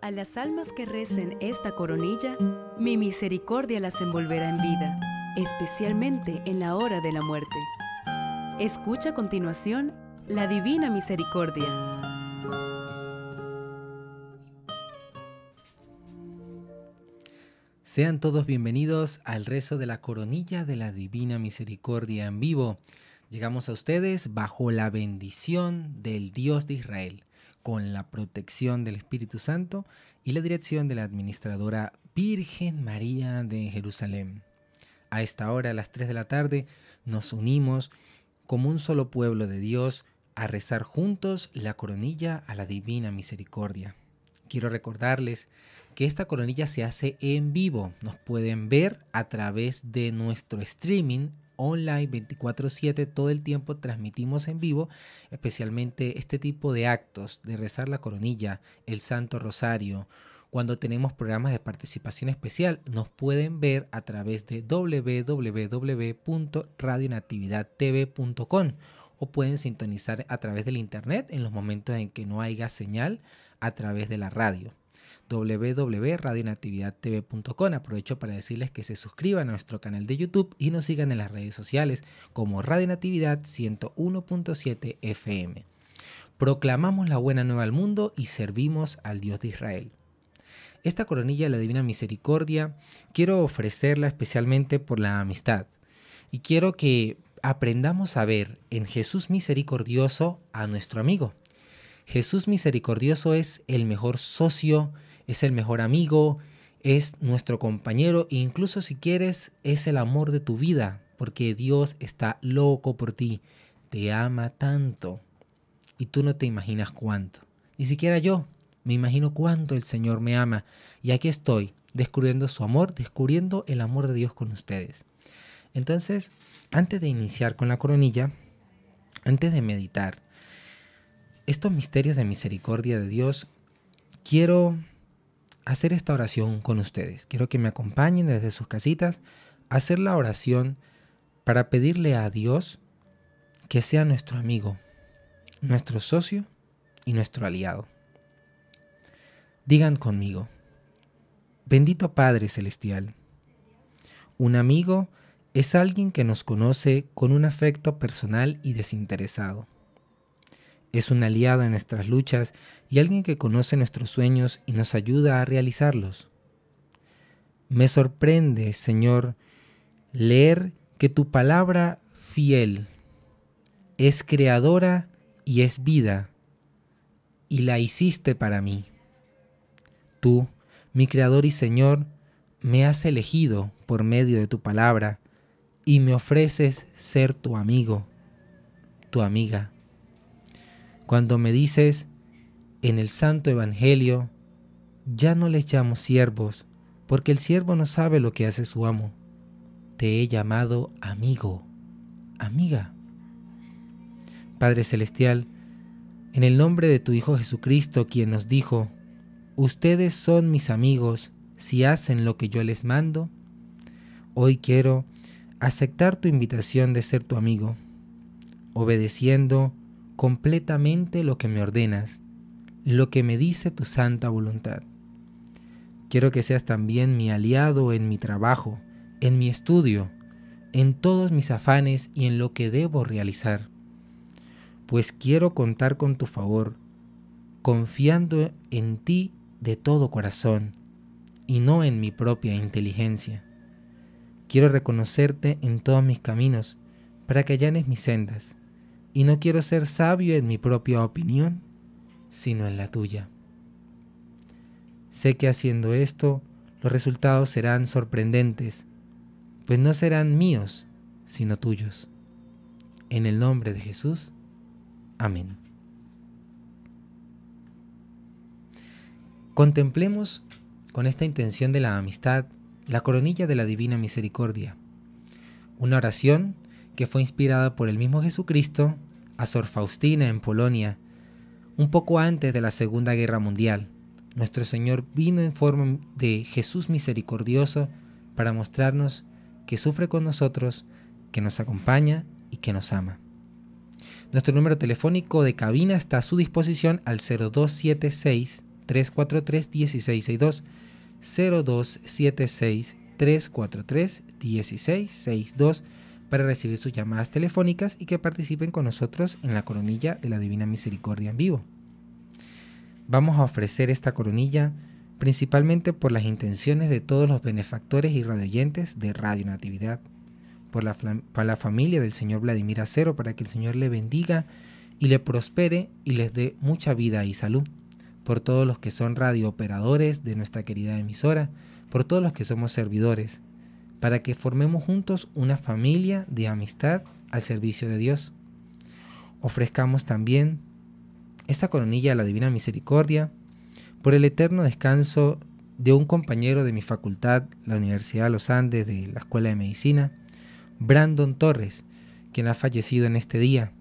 A las almas que recen esta coronilla, mi misericordia las envolverá en vida, especialmente en la hora de la muerte. Escucha a continuación la Divina Misericordia. Sean todos bienvenidos al rezo de la coronilla de la Divina Misericordia en vivo. Llegamos a ustedes bajo la bendición del Dios de Israel, con la protección del Espíritu Santo y la dirección de la administradora Virgen María de Jerusalén. A esta hora, a las 3 de la tarde, nos unimos como un solo pueblo de Dios a rezar juntos la coronilla a la Divina Misericordia. Quiero recordarles que esta coronilla se hace en vivo. Nos pueden ver a través de nuestro streaming online 24/7, todo el tiempo transmitimos en vivo, especialmente este tipo de actos de rezar la coronilla, el Santo Rosario. Cuando tenemos programas de participación especial, nos pueden ver a través de www.radionatividadtv.com o pueden sintonizar a través del internet en los momentos en que no haya señal a través de la radio www.radionatividadtv.com. Aprovecho para decirles que se suscriban a nuestro canal de YouTube y nos sigan en las redes sociales como Radio Natividad 101.7 FM. Proclamamos la buena nueva al mundo y servimos al Dios de Israel. Esta coronilla de la Divina Misericordia quiero ofrecerla especialmente por la amistad y quiero que aprendamos a ver en Jesús misericordioso a nuestro amigo. Jesús misericordioso es el mejor socio es el mejor amigo, es nuestro compañero e incluso si quieres es el amor de tu vida, porque Dios está loco por ti, te ama tanto y tú no te imaginas cuánto. Ni siquiera yo me imagino cuánto el Señor me ama y aquí estoy descubriendo su amor, descubriendo el amor de Dios con ustedes. Entonces, antes de iniciar con la coronilla, antes de meditar estos misterios de misericordia de Dios, quiero hacer esta oración con ustedes. Quiero que me acompañen desde sus casitas a hacer la oración para pedirle a Dios que sea nuestro amigo, nuestro socio y nuestro aliado. Digan conmigo, bendito Padre Celestial, un amigo es alguien que nos conoce con un afecto personal y desinteresado es un aliado en nuestras luchas y alguien que conoce nuestros sueños y nos ayuda a realizarlos. Me sorprende, Señor, leer que tu palabra fiel es creadora y es vida, y la hiciste para mí. Tú, mi Creador y Señor, me has elegido por medio de tu palabra, y me ofreces ser tu amigo, tu amiga cuando me dices en el Santo Evangelio, ya no les llamo siervos, porque el siervo no sabe lo que hace su amo. Te he llamado amigo, amiga. Padre Celestial, en el nombre de tu Hijo Jesucristo, quien nos dijo, ustedes son mis amigos si hacen lo que yo les mando, hoy quiero aceptar tu invitación de ser tu amigo, obedeciendo completamente lo que me ordenas, lo que me dice tu santa voluntad. Quiero que seas también mi aliado en mi trabajo, en mi estudio, en todos mis afanes y en lo que debo realizar, pues quiero contar con tu favor, confiando en ti de todo corazón y no en mi propia inteligencia. Quiero reconocerte en todos mis caminos, para que allanes mis sendas y no quiero ser sabio en mi propia opinión, sino en la tuya. Sé que haciendo esto los resultados serán sorprendentes, pues no serán míos, sino tuyos. En el nombre de Jesús. Amén. Contemplemos con esta intención de la amistad la coronilla de la Divina Misericordia, una oración que fue inspirada por el mismo Jesucristo a Sor Faustina en Polonia, un poco antes de la Segunda Guerra Mundial. Nuestro Señor vino en forma de Jesús misericordioso para mostrarnos que sufre con nosotros, que nos acompaña y que nos ama. Nuestro número telefónico de cabina está a su disposición al 0276-343-1662. 0276-343-1662 para recibir sus llamadas telefónicas y que participen con nosotros en la coronilla de la Divina Misericordia en vivo. Vamos a ofrecer esta coronilla principalmente por las intenciones de todos los benefactores y radioyentes de Radio Natividad, por la, la familia del señor Vladimir Acero, para que el Señor le bendiga y le prospere y les dé mucha vida y salud, por todos los que son radiooperadores de nuestra querida emisora, por todos los que somos servidores, para que formemos juntos una familia de amistad al servicio de Dios. Ofrezcamos también esta coronilla a la Divina Misericordia por el eterno descanso de un compañero de mi facultad, la Universidad de los Andes de la Escuela de Medicina, Brandon Torres, quien ha fallecido en este día,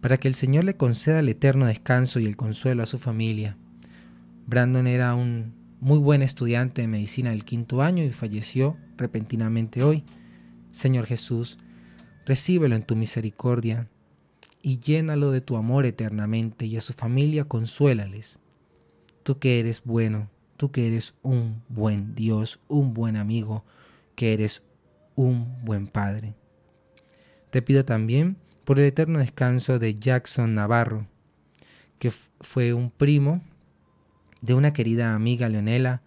para que el Señor le conceda el eterno descanso y el consuelo a su familia. Brandon era un muy buen estudiante de medicina del quinto año y falleció repentinamente hoy. Señor Jesús, recíbelo en tu misericordia y llénalo de tu amor eternamente y a su familia consuélales. Tú que eres bueno, tú que eres un buen Dios, un buen amigo, que eres un buen padre. Te pido también por el eterno descanso de Jackson Navarro, que fue un primo de una querida amiga Leonela,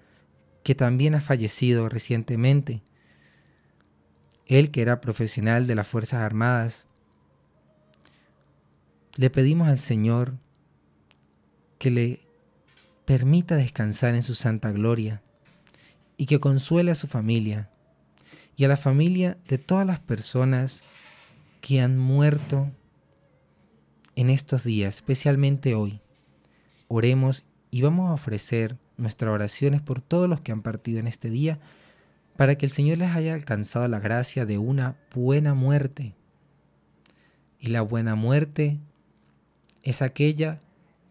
que también ha fallecido recientemente. Él, que era profesional de las Fuerzas Armadas, le pedimos al Señor que le permita descansar en su santa gloria y que consuele a su familia y a la familia de todas las personas que han muerto en estos días, especialmente hoy. Oremos y vamos a ofrecer nuestras oraciones por todos los que han partido en este día para que el Señor les haya alcanzado la gracia de una buena muerte. Y la buena muerte es aquella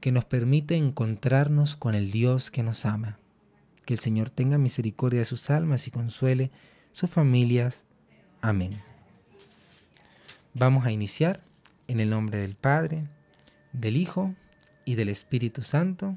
que nos permite encontrarnos con el Dios que nos ama. Que el Señor tenga misericordia de sus almas y consuele sus familias. Amén. Vamos a iniciar en el nombre del Padre, del Hijo y del Espíritu Santo.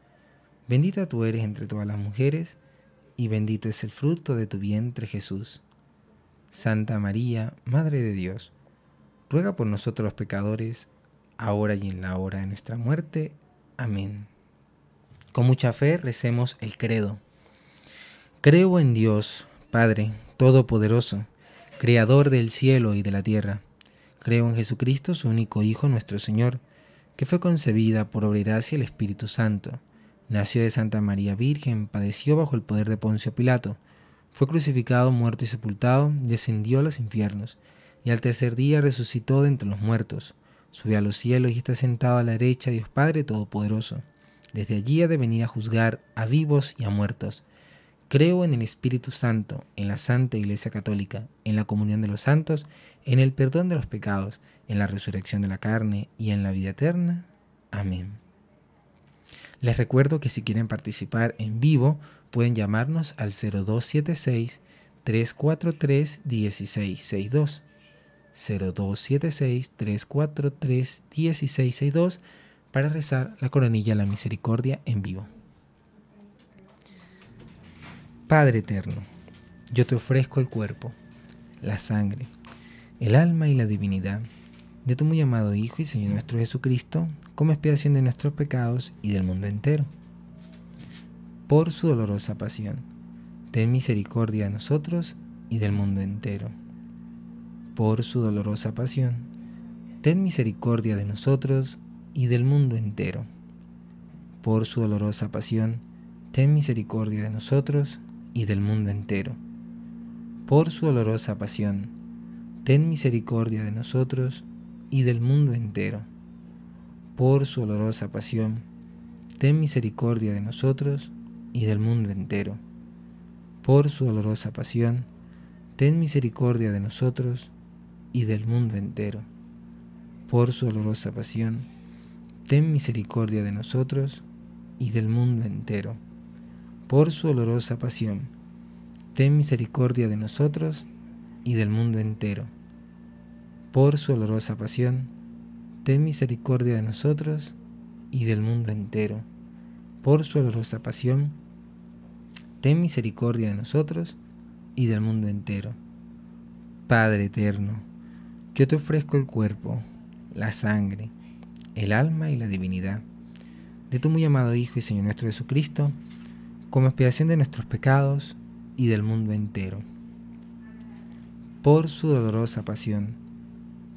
Bendita tú eres entre todas las mujeres, y bendito es el fruto de tu vientre Jesús. Santa María, Madre de Dios, ruega por nosotros los pecadores, ahora y en la hora de nuestra muerte. Amén. Con mucha fe recemos el credo. Creo en Dios, Padre Todopoderoso, Creador del cielo y de la tierra. Creo en Jesucristo, su único Hijo, nuestro Señor, que fue concebida por obra y gracia el Espíritu Santo Nació de Santa María Virgen, padeció bajo el poder de Poncio Pilato, fue crucificado, muerto y sepultado, descendió a los infiernos, y al tercer día resucitó de entre los muertos, subió a los cielos y está sentado a la derecha de Dios Padre Todopoderoso. Desde allí ha de venir a juzgar a vivos y a muertos. Creo en el Espíritu Santo, en la Santa Iglesia Católica, en la comunión de los santos, en el perdón de los pecados, en la resurrección de la carne y en la vida eterna. Amén. Les recuerdo que si quieren participar en vivo, pueden llamarnos al 0276-343-1662. 0276-343-1662 para rezar la coronilla de la misericordia en vivo. Padre eterno, yo te ofrezco el cuerpo, la sangre, el alma y la divinidad de tu muy amado Hijo y Señor nuestro Jesucristo, como expiación de nuestros pecados y del mundo entero. Por su dolorosa pasión, ten misericordia de nosotros y del mundo entero. Por su dolorosa pasión, ten misericordia de nosotros y del mundo entero. Por su dolorosa pasión, ten misericordia de nosotros y del mundo entero. Por su dolorosa pasión, ten misericordia de nosotros y del mundo entero. Por su olorosa pasión, ten misericordia de nosotros y del mundo entero. Por su olorosa pasión, ten misericordia de nosotros y del mundo entero. Por su olorosa pasión, ten misericordia de nosotros y del mundo entero. Por su olorosa pasión, ten misericordia de nosotros y del mundo entero por su dolorosa pasión, ten misericordia de nosotros y del mundo entero. Por su dolorosa pasión, ten misericordia de nosotros y del mundo entero. Padre eterno, yo te ofrezco el cuerpo, la sangre, el alma y la divinidad de tu muy amado Hijo y Señor nuestro Jesucristo, como expiación de nuestros pecados y del mundo entero. Por su dolorosa pasión,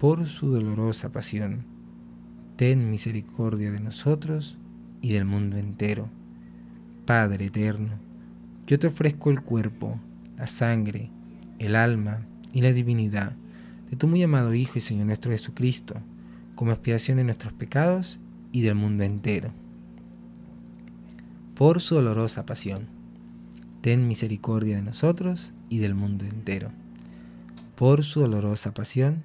por su dolorosa pasión. Ten misericordia de nosotros y del mundo entero. Padre eterno, yo te ofrezco el cuerpo, la sangre, el alma y la divinidad de tu muy amado Hijo y Señor nuestro Jesucristo, como expiación de nuestros pecados y del mundo entero. Por su dolorosa pasión, ten misericordia de nosotros y del mundo entero. Por su dolorosa pasión,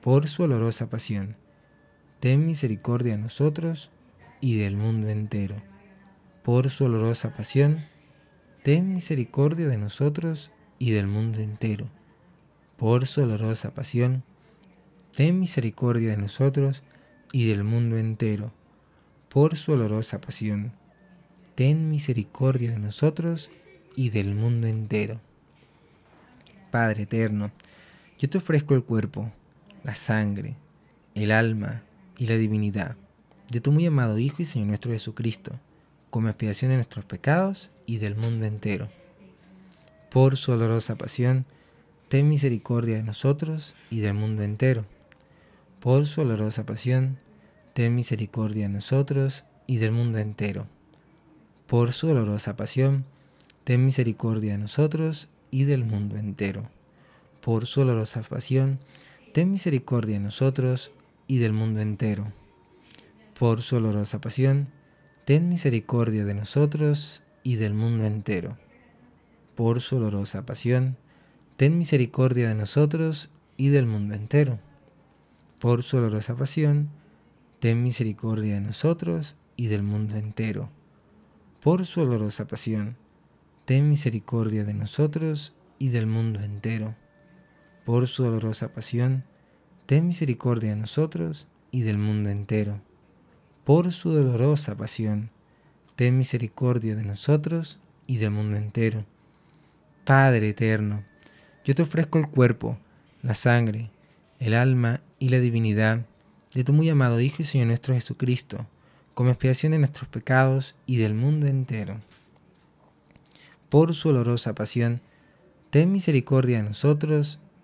por su olorosa pasión. Ten misericordia de nosotros y del mundo entero. Por su olorosa pasión, ten misericordia de nosotros y del mundo entero. Por su olorosa pasión, ten misericordia de nosotros y del mundo entero. Por su olorosa pasión, ten misericordia de nosotros y del mundo entero. Padre eterno, yo te ofrezco el cuerpo la sangre, el alma y la divinidad de tu muy amado Hijo y Señor nuestro Jesucristo, como expiación de nuestros pecados y del mundo entero. Por su dolorosa pasión, ten misericordia de nosotros y del mundo entero. Por su dolorosa pasión, ten misericordia de nosotros y del mundo entero. Por su dolorosa pasión, ten misericordia de nosotros y del mundo entero. Por su dolorosa pasión, ten misericordia de nosotros y del mundo entero. Por su olorosa pasión, ten misericordia de nosotros y del mundo entero. Por su olorosa pasión, ten misericordia de nosotros y del mundo entero. Por su olorosa pasión, ten misericordia de nosotros y del mundo entero. Por su olorosa pasión, ten misericordia de nosotros y del mundo entero por su dolorosa pasión, ten misericordia de nosotros y del mundo entero. Por su dolorosa pasión, ten misericordia de nosotros y del mundo entero. Padre eterno, yo te ofrezco el cuerpo, la sangre, el alma y la divinidad de tu muy amado Hijo y Señor nuestro Jesucristo, como expiación de nuestros pecados y del mundo entero. Por su dolorosa pasión, ten misericordia de nosotros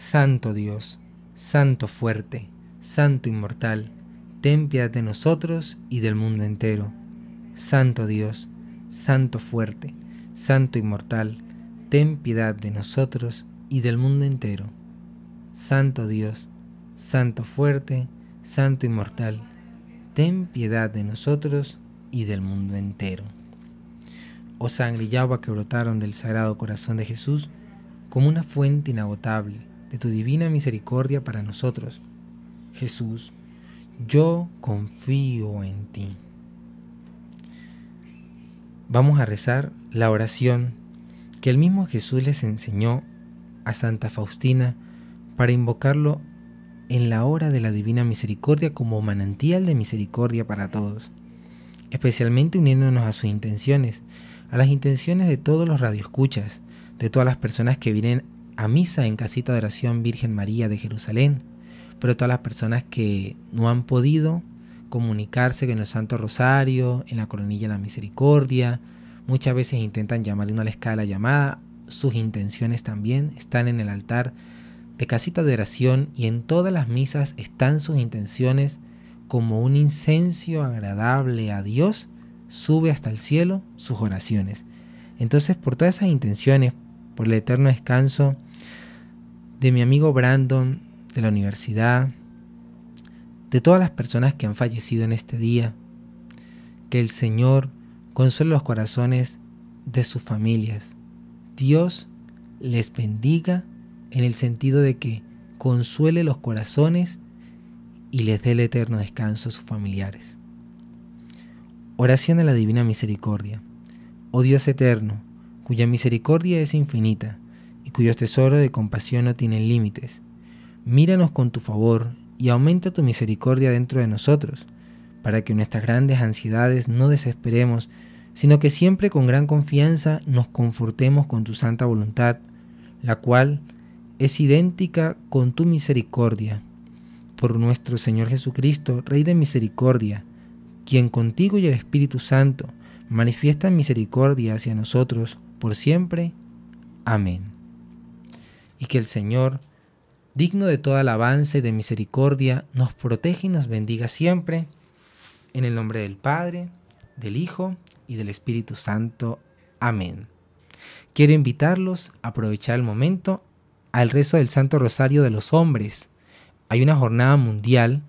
Santo Dios, Santo fuerte, Santo inmortal, ten piedad de nosotros y del mundo entero. Santo Dios, Santo fuerte, Santo inmortal, ten piedad de nosotros y del mundo entero. Santo Dios, Santo fuerte, Santo inmortal, ten piedad de nosotros y del mundo entero. Oh sangre y agua que brotaron del sagrado corazón de Jesús, como una fuente inagotable de tu divina misericordia para nosotros. Jesús, yo confío en ti. Vamos a rezar la oración que el mismo Jesús les enseñó a Santa Faustina para invocarlo en la hora de la divina misericordia como manantial de misericordia para todos, especialmente uniéndonos a sus intenciones, a las intenciones de todos los radioescuchas, de todas las personas que vienen a misa en Casita de Oración Virgen María de Jerusalén, pero todas las personas que no han podido comunicarse con el Santo Rosario, en la Coronilla de la Misericordia, muchas veces intentan llamarle no les cae la llamada, sus intenciones también están en el altar de Casita de Oración y en todas las misas están sus intenciones como un incenso agradable a Dios, sube hasta el cielo sus oraciones. Entonces, por todas esas intenciones, por el eterno descanso de mi amigo Brandon, de la universidad, de todas las personas que han fallecido en este día. Que el Señor consuele los corazones de sus familias. Dios les bendiga en el sentido de que consuele los corazones y les dé el eterno descanso a sus familiares. Oración a la Divina Misericordia. Oh Dios eterno, cuya misericordia es infinita cuyos tesoros de compasión no tienen límites. Míranos con tu favor y aumenta tu misericordia dentro de nosotros, para que nuestras grandes ansiedades no desesperemos, sino que siempre con gran confianza nos confortemos con tu santa voluntad, la cual es idéntica con tu misericordia. Por nuestro Señor Jesucristo, Rey de Misericordia, quien contigo y el Espíritu Santo manifiestan misericordia hacia nosotros por siempre. Amén y que el Señor, digno de toda alabanza y de misericordia, nos protege y nos bendiga siempre, en el nombre del Padre, del Hijo y del Espíritu Santo. Amén. Quiero invitarlos a aprovechar el momento al rezo del Santo Rosario de los Hombres. Hay una jornada mundial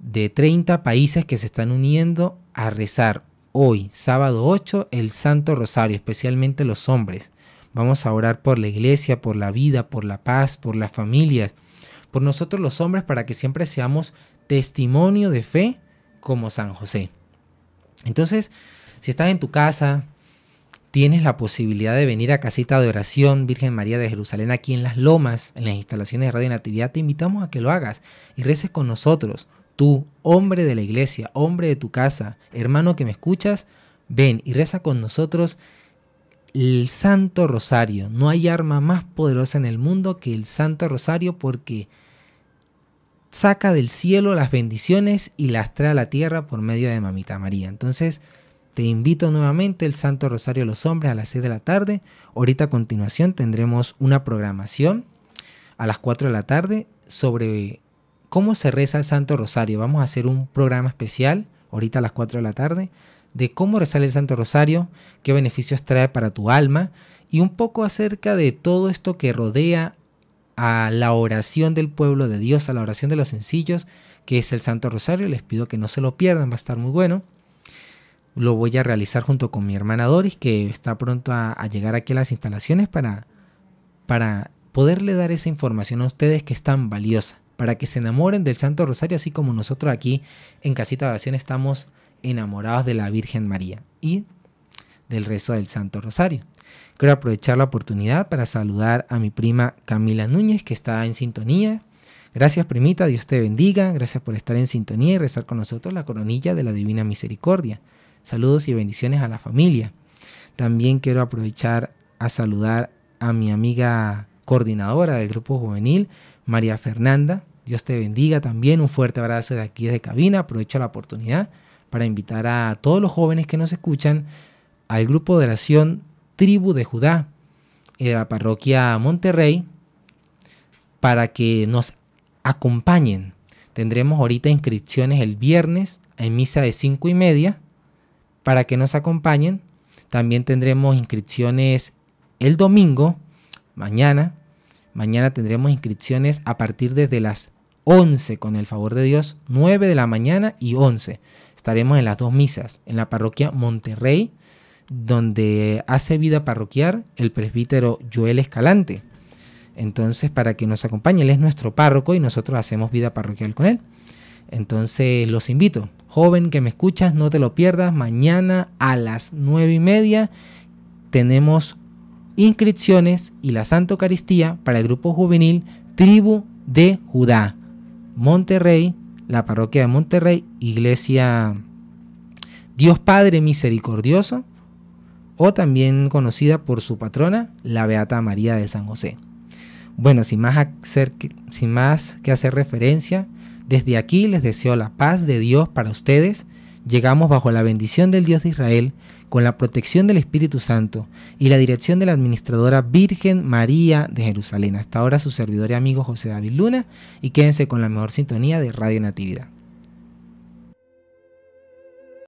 de 30 países que se están uniendo a rezar hoy, sábado 8, el Santo Rosario, especialmente los hombres. Vamos a orar por la iglesia, por la vida, por la paz, por las familias, por nosotros los hombres para que siempre seamos testimonio de fe como San José. Entonces, si estás en tu casa, tienes la posibilidad de venir a Casita de Oración Virgen María de Jerusalén aquí en Las Lomas, en las instalaciones de Radio Natividad, te invitamos a que lo hagas y reces con nosotros. Tú, hombre de la iglesia, hombre de tu casa, hermano que me escuchas, ven y reza con nosotros el Santo Rosario. No hay arma más poderosa en el mundo que el Santo Rosario porque saca del cielo las bendiciones y las trae a la tierra por medio de Mamita María. Entonces, te invito nuevamente el Santo Rosario a los hombres a las 6 de la tarde. Ahorita a continuación tendremos una programación a las 4 de la tarde sobre cómo se reza el Santo Rosario. Vamos a hacer un programa especial ahorita a las 4 de la tarde de cómo resale el Santo Rosario, qué beneficios trae para tu alma y un poco acerca de todo esto que rodea a la oración del pueblo de Dios, a la oración de los sencillos, que es el Santo Rosario. Les pido que no se lo pierdan, va a estar muy bueno. Lo voy a realizar junto con mi hermana Doris, que está pronto a, llegar aquí a las instalaciones para, para poderle dar esa información a ustedes que es tan valiosa, para que se enamoren del Santo Rosario, así como nosotros aquí en Casita de Oración estamos enamorados de la Virgen María y del rezo del Santo Rosario. Quiero aprovechar la oportunidad para saludar a mi prima Camila Núñez, que está en sintonía. Gracias, primita, Dios te bendiga. Gracias por estar en sintonía y rezar con nosotros la coronilla de la Divina Misericordia. Saludos y bendiciones a la familia. También quiero aprovechar a saludar a mi amiga coordinadora del grupo juvenil, María Fernanda. Dios te bendiga también. Un fuerte abrazo de aquí de cabina. Aprovecho la oportunidad para invitar a todos los jóvenes que nos escuchan al grupo de oración Tribu de Judá eh, de la parroquia Monterrey para que nos acompañen. Tendremos ahorita inscripciones el viernes en misa de cinco y media para que nos acompañen. También tendremos inscripciones el domingo, mañana. Mañana tendremos inscripciones a partir desde las 11 con el favor de Dios, 9 de la mañana y 11. Estaremos en las dos misas, en la parroquia Monterrey, donde hace vida parroquial el presbítero Joel Escalante. Entonces, para que nos acompañe, él es nuestro párroco y nosotros hacemos vida parroquial con él. Entonces, los invito. Joven que me escuchas, no te lo pierdas. Mañana a las nueve y media tenemos inscripciones y la Santa Eucaristía para el grupo juvenil Tribu de Judá, Monterrey, la parroquia de Monterrey, Iglesia Dios Padre Misericordioso, o también conocida por su patrona, la Beata María de San José. Bueno, sin más, hacer, sin más que hacer referencia, desde aquí les deseo la paz de Dios para ustedes. Llegamos bajo la bendición del Dios de Israel con la protección del Espíritu Santo y la dirección de la administradora Virgen María de Jerusalén. Hasta ahora su servidor y amigo José David Luna y quédense con la mejor sintonía de Radio Natividad.